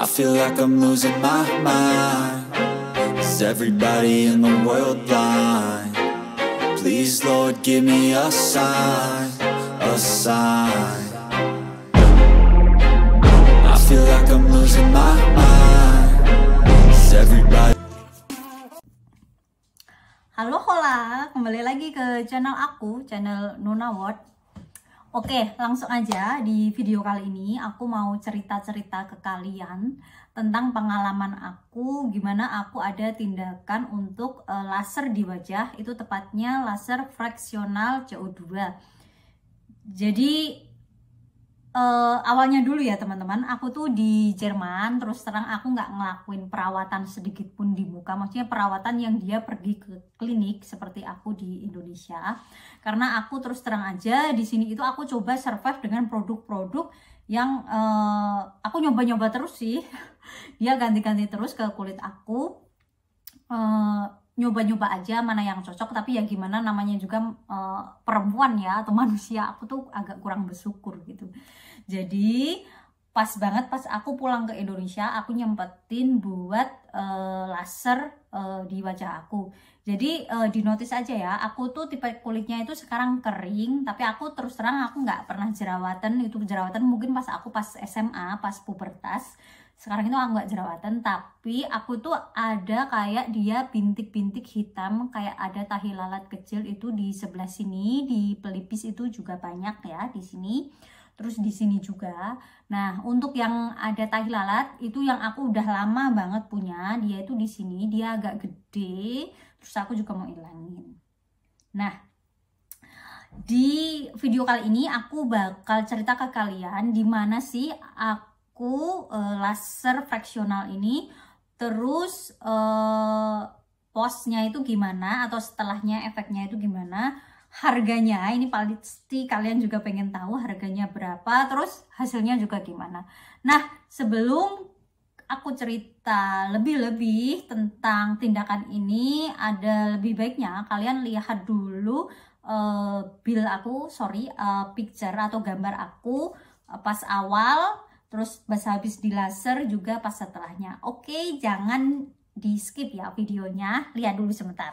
I feel like I'm losing my mind Is everybody in the world blind? Please, Lord, give me a sign A sign I feel like I'm losing my mind Is everybody Halo Hola, kembali lagi ke channel aku, channel Nuna Ward Oke, langsung aja di video kali ini aku mau cerita-cerita ke kalian tentang pengalaman aku gimana aku ada tindakan untuk eh, laser di wajah itu tepatnya laser fraksional CO2. Jadi uh, awalnya dulu ya teman-teman aku tuh di Jerman terus terang aku nggak ngelakuin perawatan sedikit pun di muka maksudnya perawatan yang dia pergi ke klinik seperti aku di Indonesia karena aku terus terang aja di sini itu aku coba survive dengan produk-produk yang uh, aku nyoba-nyoba terus sih dia ganti-ganti terus ke kulit aku uh, nyoba-nyoba aja mana yang cocok tapi ya gimana namanya juga e, perempuan ya atau manusia aku tuh agak kurang bersyukur gitu jadi pas banget pas aku pulang ke Indonesia aku nyempetin buat e, laser e, di wajah aku jadi e, di notice aja ya aku tuh tipe kulitnya itu sekarang kering tapi aku terus terang aku nggak pernah jerawatan itu jerawatan mungkin pas aku pas SMA pas pubertas sekarang itu aku nggak jerawatan tapi aku tuh ada kayak dia bintik-bintik hitam kayak ada tahi lalat kecil itu di sebelah sini di pelipis itu juga banyak ya di sini terus di sini juga nah untuk yang ada tahi lalat itu yang aku udah lama banget punya dia itu di sini dia agak gede terus aku juga mau ilangin nah di video kali ini aku bakal cerita ke kalian di mana sih aku aku uh, laser fraksional ini terus uh, eh, posnya itu gimana atau setelahnya efeknya itu gimana harganya ini pasti kalian juga pengen tahu harganya berapa terus hasilnya juga gimana nah sebelum aku cerita lebih-lebih tentang tindakan ini ada lebih baiknya kalian lihat dulu uh, bill aku sorry uh, picture atau gambar aku uh, pas awal terus pas habis di laser juga pas setelahnya. Oke, jangan di skip ya videonya, lihat dulu sebentar.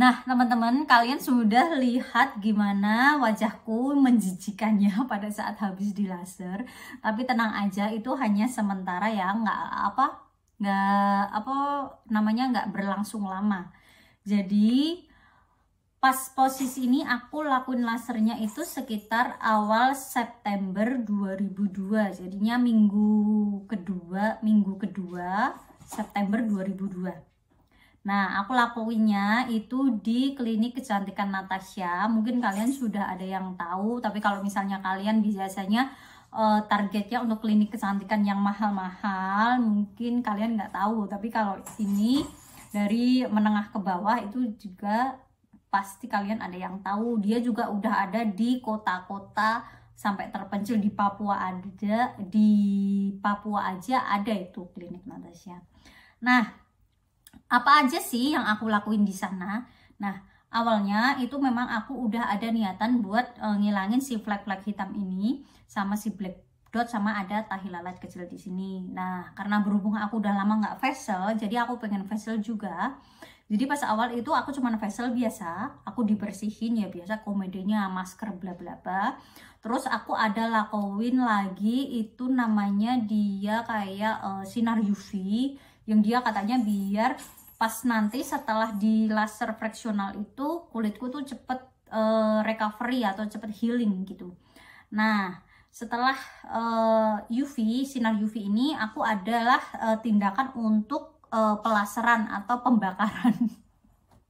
Nah, teman-teman, kalian sudah lihat gimana wajahku menjijikannya pada saat habis di laser. Tapi tenang aja, itu hanya sementara ya, nggak apa nggak apa namanya nggak berlangsung lama jadi pas posisi ini aku lakuin lasernya itu sekitar awal September 2002 jadinya minggu kedua minggu kedua September 2002 Nah, aku lakuinnya itu di klinik kecantikan Natasha. Mungkin kalian sudah ada yang tahu, tapi kalau misalnya kalian biasanya uh, targetnya untuk klinik kecantikan yang mahal-mahal mungkin kalian nggak tahu tapi kalau ini dari menengah ke bawah itu juga pasti kalian ada yang tahu dia juga udah ada di kota-kota sampai terpencil di Papua ada di Papua aja ada itu klinik Natasha nah apa aja sih yang aku lakuin di sana nah awalnya itu memang aku udah ada niatan buat uh, ngilangin si flag-flag hitam ini sama si black dot sama ada tahi lalat kecil di sini. Nah, karena berhubung aku udah lama nggak facial, jadi aku pengen facial juga. Jadi pas awal itu aku cuman facial biasa, aku dibersihin ya biasa komedinya masker bla bla bla. Terus aku ada lakuin lagi itu namanya dia kayak uh, sinar UV yang dia katanya biar pas nanti setelah di laser fraksional itu kulitku tuh cepet uh, recovery atau cepet healing gitu nah setelah uh, eh, UV sinar UV ini aku adalah uh, tindakan untuk uh, pelaseran atau pembakaran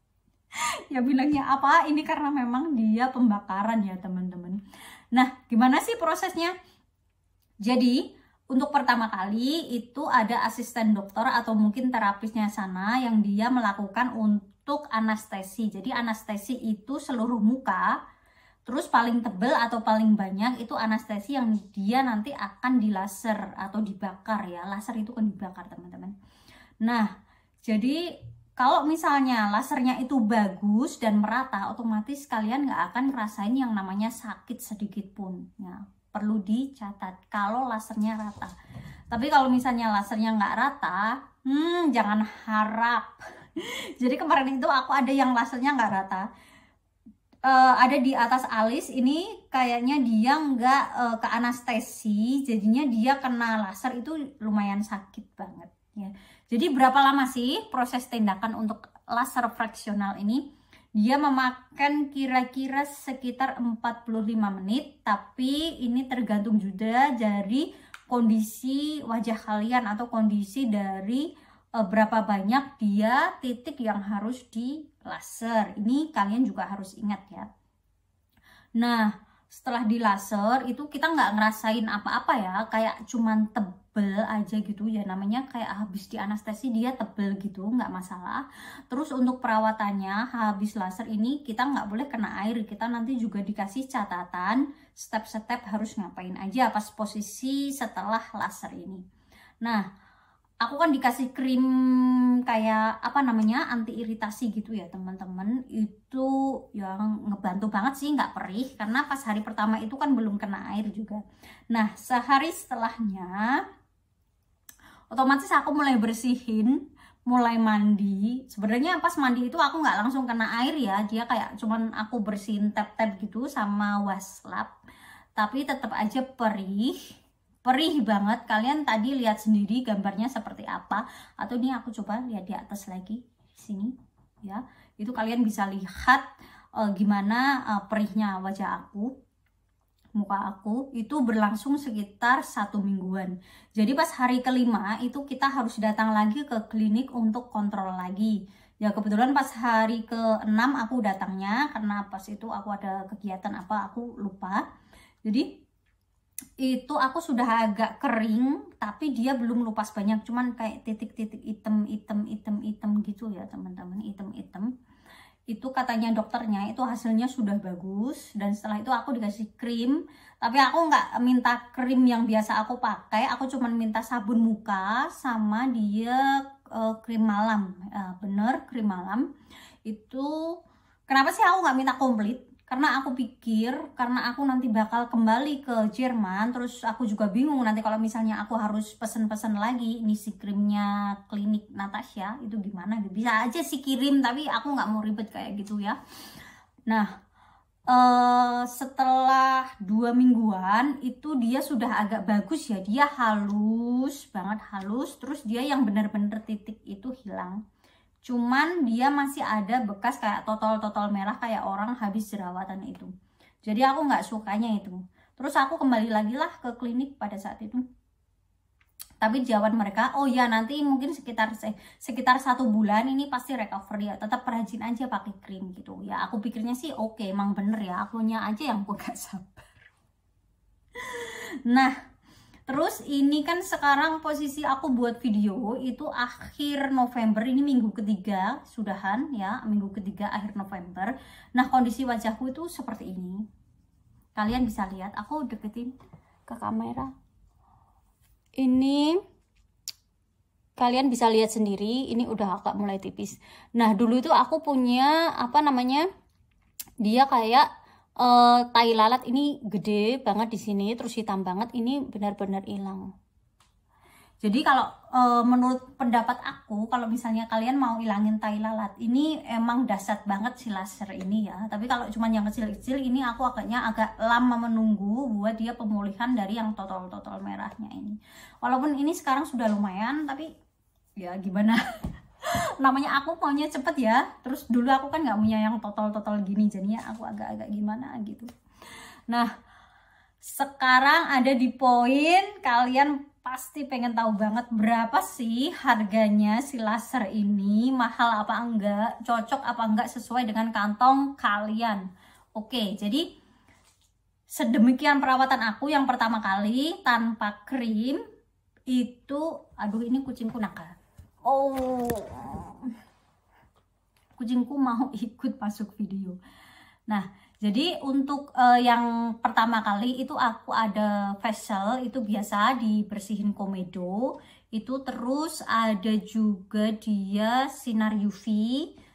ya bilangnya apa ini karena memang dia pembakaran ya teman-teman nah gimana sih prosesnya jadi untuk pertama kali itu ada asisten dokter atau mungkin terapisnya sana yang dia melakukan untuk anestesi. Jadi anestesi itu seluruh muka, terus paling tebel atau paling banyak itu anestesi yang dia nanti akan dilaser atau dibakar ya. Laser itu kan dibakar teman-teman. Nah, jadi kalau misalnya lasernya itu bagus dan merata, otomatis kalian nggak akan ngerasain yang namanya sakit sedikit pun. Ya, perlu dicatat kalau lasernya rata tapi kalau misalnya lasernya nggak rata hmm jangan harap jadi kemarin itu aku ada yang lasernya nggak rata uh, ada di atas alis ini kayaknya dia nggak uh, ke anestesi jadinya dia kena laser itu lumayan sakit banget ya jadi berapa lama sih proses tindakan untuk laser fraksional ini dia memakan kira-kira sekitar 45 menit tapi ini tergantung juga dari kondisi wajah kalian atau kondisi dari e, berapa banyak dia titik yang harus di laser ini kalian juga harus ingat ya nah setelah di laser itu kita nggak ngerasain apa-apa ya kayak cuman tebel aja gitu ya namanya kayak habis di anestesi dia tebel gitu nggak masalah terus untuk perawatannya habis laser ini kita nggak boleh kena air kita nanti juga dikasih catatan step-step harus ngapain aja pas posisi setelah laser ini nah aku kan dikasih krim kayak apa namanya anti iritasi gitu ya teman-teman itu yang ngebantu banget sih nggak perih karena pas hari pertama itu kan belum kena air juga nah sehari setelahnya otomatis aku mulai bersihin mulai mandi sebenarnya pas mandi itu aku nggak langsung kena air ya dia kayak cuman aku bersihin tap-tap gitu sama waslap tapi tetap aja perih perih banget kalian tadi lihat sendiri gambarnya seperti apa atau ini aku coba lihat di atas lagi sini ya itu kalian bisa lihat uh, gimana uh, perihnya wajah aku muka aku itu berlangsung sekitar satu mingguan jadi pas hari kelima itu kita harus datang lagi ke klinik untuk kontrol lagi ya kebetulan pas hari ke enam aku datangnya karena pas itu aku ada kegiatan apa aku lupa jadi itu aku sudah agak kering tapi dia belum lupas banyak cuman kayak titik-titik item item item item gitu ya teman-teman item item itu katanya dokternya itu hasilnya sudah bagus dan setelah itu aku dikasih krim tapi aku nggak minta krim yang biasa aku pakai aku cuman minta sabun muka sama dia uh, krim malam uh, bener krim malam itu kenapa sih aku nggak minta komplit karena aku pikir karena aku nanti bakal kembali ke Jerman terus aku juga bingung nanti kalau misalnya aku harus pesen-pesen lagi ini si krimnya klinik Natasha itu gimana gitu. bisa aja sih kirim tapi aku nggak mau ribet kayak gitu ya nah Uh, setelah dua mingguan itu dia sudah agak bagus ya dia halus banget halus terus dia yang benar-benar titik itu hilang cuman dia masih ada bekas kayak totol-totol merah kayak orang habis jerawatan itu jadi aku nggak sukanya itu terus aku kembali lagi lah ke klinik pada saat itu tapi jawaban mereka oh ya nanti mungkin sekitar sekitar satu bulan ini pasti recovery ya tetap rajin aja pakai krim gitu ya aku pikirnya sih oke okay, emang bener ya akunya aja yang aku gak sabar nah Terus ini kan sekarang posisi aku buat video itu akhir November ini minggu ketiga sudahan ya minggu ketiga akhir November. Nah kondisi wajahku itu seperti ini. Kalian bisa lihat aku deketin ke kamera. Ini kalian bisa lihat sendiri ini udah agak mulai tipis. Nah dulu itu aku punya apa namanya dia kayak uh, tai lalat ini gede banget di sini terus hitam banget ini benar-benar hilang jadi kalau e, menurut pendapat aku kalau misalnya kalian mau ilangin tai lalat ini emang dasar banget si laser ini ya tapi kalau cuma yang kecil-kecil ini aku agaknya agak lama menunggu buat dia pemulihan dari yang total-total merahnya ini walaupun ini sekarang sudah lumayan tapi ya gimana namanya aku maunya cepet ya terus dulu aku kan nggak punya yang total-total gini jadinya aku agak-agak gimana gitu nah sekarang ada di poin kalian pasti pengen tahu banget berapa sih harganya si laser ini mahal apa enggak cocok apa enggak sesuai dengan kantong kalian oke jadi sedemikian perawatan aku yang pertama kali tanpa krim itu aduh ini kucingku nakal Oh, kucingku mau ikut masuk video. Nah, jadi untuk uh, yang pertama kali itu aku ada facial itu biasa dibersihin komedo, itu terus ada juga dia sinar UV,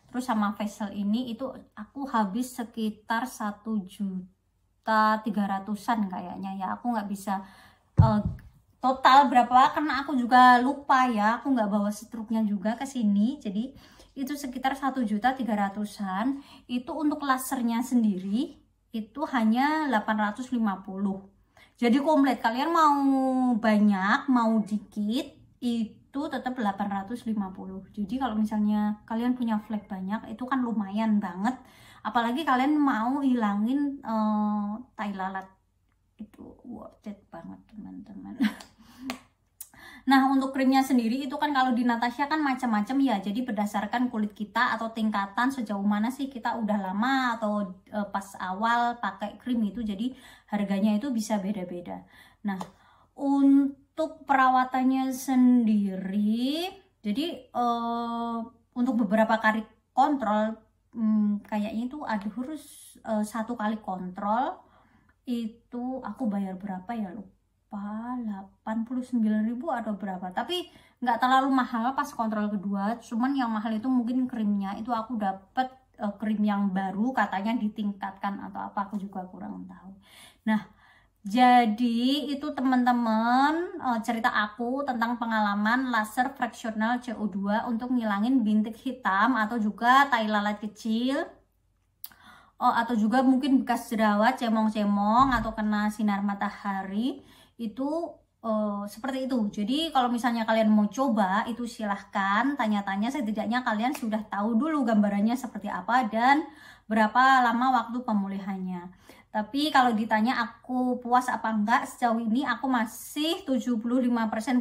terus sama facial ini itu aku habis sekitar satu juta tiga ratusan kayaknya ya. Aku nggak bisa uh, total berapa karena aku juga lupa ya aku nggak bawa struknya juga ke sini jadi itu sekitar 1 juta 300-an itu untuk lasernya sendiri itu hanya 850 jadi komplit kalian mau banyak mau dikit itu tetap 850 jadi kalau misalnya kalian punya flag banyak itu kan lumayan banget apalagi kalian mau hilangin uh, tai lalat itu worth it banget teman-teman Nah, untuk krimnya sendiri itu kan kalau di Natasha kan macam-macam ya. Jadi berdasarkan kulit kita atau tingkatan sejauh mana sih kita udah lama atau e, pas awal pakai krim itu jadi harganya itu bisa beda-beda. Nah, untuk perawatannya sendiri jadi e, untuk beberapa kali kontrol hmm, kayaknya itu ada harus e, satu kali kontrol itu aku bayar berapa ya lupa berapa 89.000 atau berapa tapi nggak terlalu mahal pas kontrol kedua cuman yang mahal itu mungkin krimnya itu aku dapet uh, krim yang baru katanya ditingkatkan atau apa aku juga kurang tahu nah jadi itu teman-teman uh, cerita aku tentang pengalaman laser fraksional CO2 untuk ngilangin bintik hitam atau juga tai lalat kecil oh, atau juga mungkin bekas jerawat, cemong-cemong atau kena sinar matahari itu uh, seperti itu. Jadi kalau misalnya kalian mau coba itu silahkan tanya-tanya setidaknya kalian sudah tahu dulu gambarannya seperti apa dan berapa lama waktu pemulihannya. Tapi kalau ditanya aku puas apa enggak, sejauh ini aku masih 75%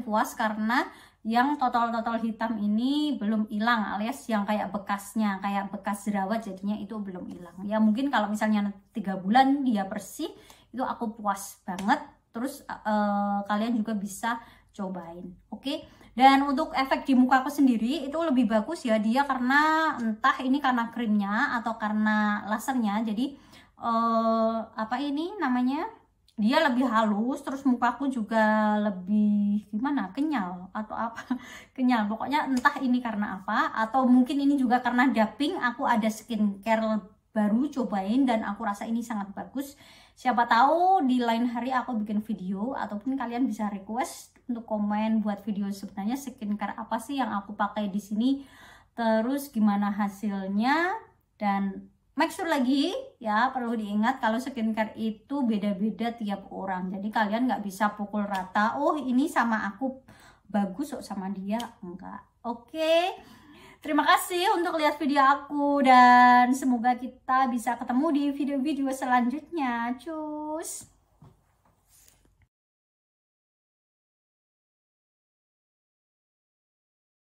puas karena yang total-total hitam ini belum hilang alias yang kayak bekasnya, kayak bekas jerawat jadinya itu belum hilang. Ya mungkin kalau misalnya tiga bulan dia bersih, itu aku puas banget terus uh, kalian juga bisa cobain oke okay? dan untuk efek di muka aku sendiri itu lebih bagus ya dia karena entah ini karena krimnya atau karena lasernya jadi uh, apa ini namanya dia lebih halus terus mukaku juga lebih gimana kenyal atau apa kenyal pokoknya entah ini karena apa atau mungkin ini juga karena daping aku ada skincare baru cobain dan aku rasa ini sangat bagus Siapa tahu di lain hari aku bikin video ataupun kalian bisa request untuk komen buat video sebenarnya skincare apa sih yang aku pakai di sini, terus gimana hasilnya dan make sure lagi ya perlu diingat kalau skincare itu beda-beda tiap orang jadi kalian nggak bisa pukul rata oh ini sama aku bagus kok sama dia enggak oke okay. Terima kasih untuk lihat video aku dan semoga kita bisa ketemu di video-video selanjutnya. Cus!